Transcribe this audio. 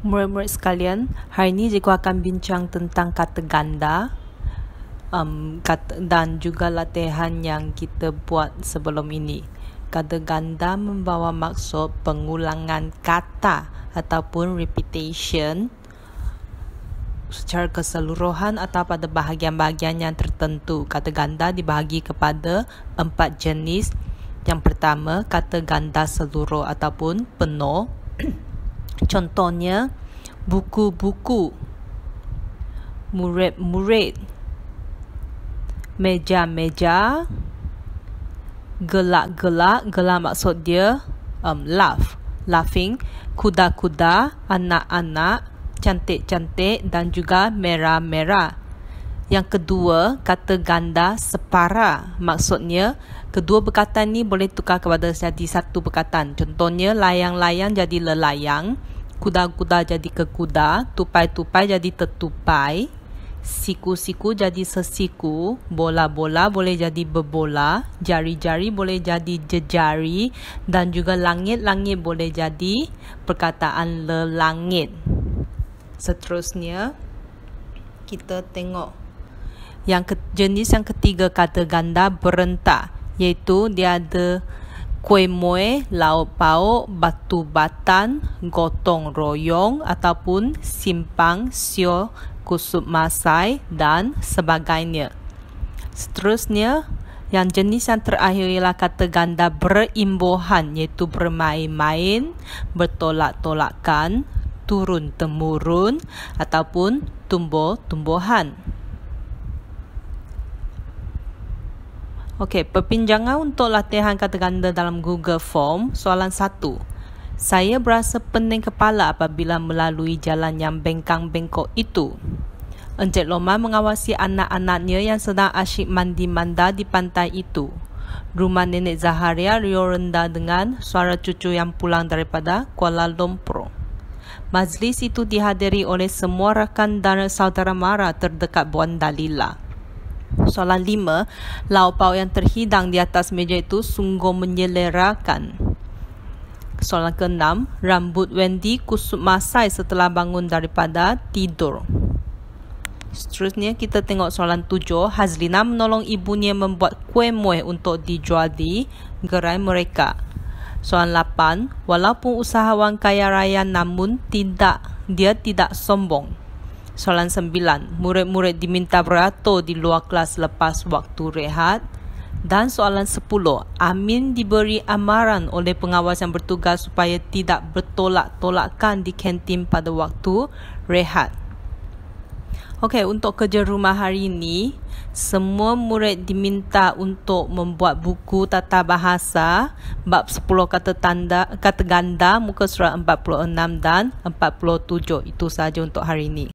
murid-murid sekalian, hari ini cikgu akan bincang tentang kata ganda um, kata, dan juga latihan yang kita buat sebelum ini. Kata ganda membawa maksud pengulangan kata ataupun repetition secara keseluruhan atau pada bahagian-bahagian yang tertentu. Kata ganda dibahagi kepada empat jenis. Yang pertama, kata ganda seluruh ataupun penuh. Contohnya, buku-buku, murid-murid, meja-meja, gelak-gelak, gelak maksud dia um, laugh, laughing, kuda-kuda, anak-anak, cantik-cantik dan juga merah-merah. Yang kedua, kata ganda separa. Maksudnya, kedua perkataan ni boleh tukar kepada jadi satu perkataan. Contohnya, layang-layang jadi lelayang kuda-kuda jadi ke kuda, tupai-tupai jadi tetupai, siku-siku jadi sesiku, bola-bola boleh jadi bebola, jari-jari boleh jadi jejari dan juga langit-langit boleh jadi perkataan lelangit. Seterusnya kita tengok yang ke- jenis yang ketiga kata ganda berentak iaitu dia ada kuih muih, lauk Pao, batu batan, gotong royong ataupun simpang sio kusup masai dan sebagainya. Seterusnya, yang jenis yang terakhir ialah kata ganda berimbohan iaitu bermain-main, bertolak-tolakkan, turun-temurun ataupun tumbuh-tumbuhan. Okey, perpinjangan untuk latihan kata ganda dalam Google Form, soalan 1. Saya berasa pening kepala apabila melalui jalan yang bengkang-bengkok itu. Encik Loman mengawasi anak-anaknya yang sedang asyik mandi manda di pantai itu. Rumah Nenek Zaharia riuh rendah dengan suara cucu yang pulang daripada Kuala Lumpur. Majlis itu dihadiri oleh semua rakan dan saudara mara terdekat Buan Dalilah. Soalan lima, lauk pauk yang terhidang di atas meja itu sungguh menyelerakan. Soalan keenam, rambut Wendy kusut masai setelah bangun daripada tidur. Seterusnya kita tengok soalan tujuh, Hazlina menolong ibunya membuat kuih muih untuk dijual di gerai mereka. Soalan lapan, walaupun usahawan kaya raya namun tidak dia tidak sombong. Soalan sembilan, murid-murid diminta beratur di luar kelas lepas waktu rehat. Dan soalan sepuluh, Amin diberi amaran oleh pengawas yang bertugas supaya tidak bertolak-tolakkan di kantin pada waktu rehat. Okey, untuk kerja rumah hari ini, semua murid diminta untuk membuat buku tata bahasa bab 10 kata tanda kata ganda muka surat 46 dan 47. Itu sahaja untuk hari ini.